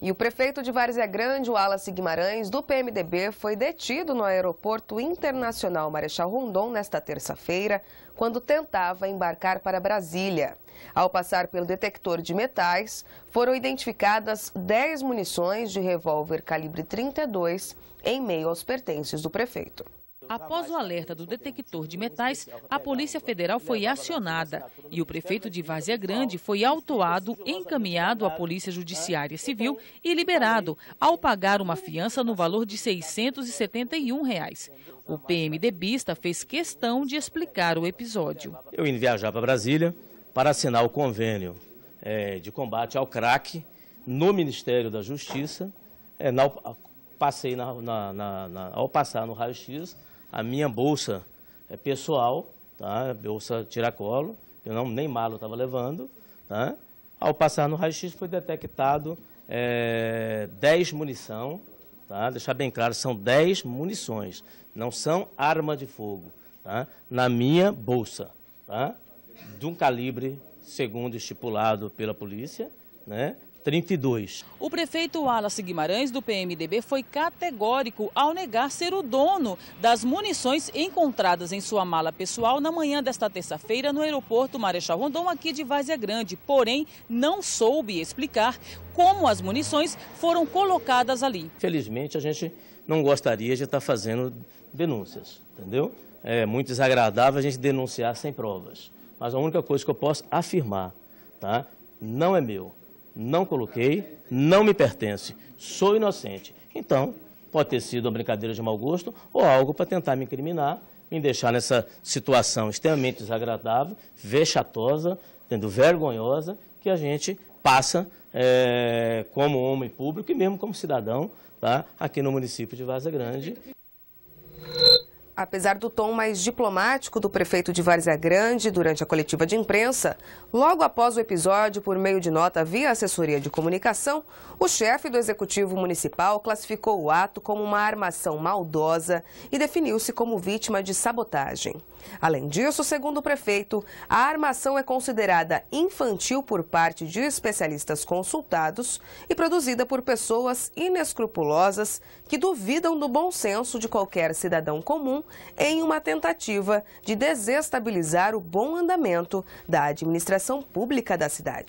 E o prefeito de Várzea Grande, Wallace Guimarães, do PMDB, foi detido no Aeroporto Internacional Marechal Rondon nesta terça-feira, quando tentava embarcar para Brasília. Ao passar pelo detector de metais, foram identificadas 10 munições de revólver calibre 32 em meio aos pertences do prefeito. Após o alerta do detector de metais, a Polícia Federal foi acionada e o prefeito de Várzea Grande foi autuado, encaminhado à Polícia Judiciária Civil e liberado ao pagar uma fiança no valor de R$ 671. Reais. O PMDBista fez questão de explicar o episódio. Eu vim viajar para Brasília para assinar o convênio é, de combate ao crack no Ministério da Justiça, é, na, passei na, na, na, ao passar no raio-x, a minha bolsa é pessoal, tá? bolsa tiracolo, eu não, nem malo estava levando. Tá? Ao passar no raio-x foi detectado é, 10 munição, tá? deixar bem claro, são 10 munições, não são arma de fogo, tá? na minha bolsa, tá? de um calibre segundo estipulado pela polícia, né? 32. O prefeito Wallace Guimarães, do PMDB, foi categórico ao negar ser o dono das munições encontradas em sua mala pessoal na manhã desta terça-feira no aeroporto Marechal Rondon, aqui de Várzea Grande. Porém, não soube explicar como as munições foram colocadas ali. Felizmente, a gente não gostaria de estar fazendo denúncias, entendeu? É muito desagradável a gente denunciar sem provas. Mas a única coisa que eu posso afirmar, tá? Não é meu não coloquei, não me pertence, sou inocente. Então, pode ter sido uma brincadeira de mau gosto ou algo para tentar me incriminar, me deixar nessa situação extremamente desagradável, vexatosa, tendo vergonhosa, que a gente passa é, como homem público e mesmo como cidadão tá, aqui no município de Vaza Grande. Apesar do tom mais diplomático do prefeito de Várzea Grande durante a coletiva de imprensa, logo após o episódio, por meio de nota via assessoria de comunicação, o chefe do executivo municipal classificou o ato como uma armação maldosa e definiu-se como vítima de sabotagem. Além disso, segundo o prefeito, a armação é considerada infantil por parte de especialistas consultados e produzida por pessoas inescrupulosas que duvidam do bom senso de qualquer cidadão comum em uma tentativa de desestabilizar o bom andamento da administração pública da cidade.